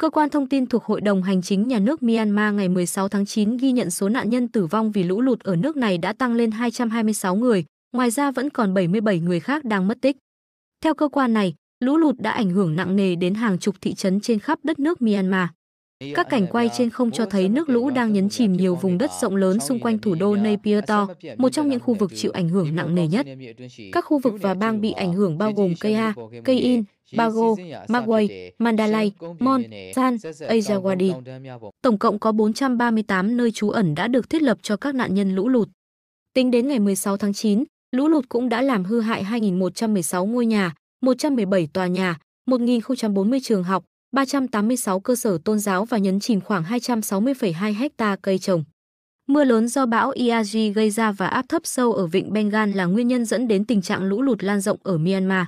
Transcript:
Cơ quan thông tin thuộc Hội đồng Hành chính Nhà nước Myanmar ngày 16 tháng 9 ghi nhận số nạn nhân tử vong vì lũ lụt ở nước này đã tăng lên 226 người, ngoài ra vẫn còn 77 người khác đang mất tích. Theo cơ quan này, lũ lụt đã ảnh hưởng nặng nề đến hàng chục thị trấn trên khắp đất nước Myanmar. Các cảnh quay trên không cho thấy nước lũ đang nhấn chìm nhiều vùng đất rộng lớn xung quanh thủ đô Napier một trong những khu vực chịu ảnh hưởng nặng nề nhất. Các khu vực và bang bị ảnh hưởng bao gồm Kea, Kein, Bago, Magway, Mandalay, Mon, San, Ajawadi. Tổng cộng có 438 nơi trú ẩn đã được thiết lập cho các nạn nhân lũ lụt. Tính đến ngày 16 tháng 9, lũ lụt cũng đã làm hư hại 2.116 ngôi nhà, 117 tòa nhà, 1.040 trường học, 386 cơ sở tôn giáo và nhấn chìm khoảng 260,2 hecta cây trồng. Mưa lớn do bão Iaji gây ra và áp thấp sâu ở vịnh Bengal là nguyên nhân dẫn đến tình trạng lũ lụt lan rộng ở Myanmar.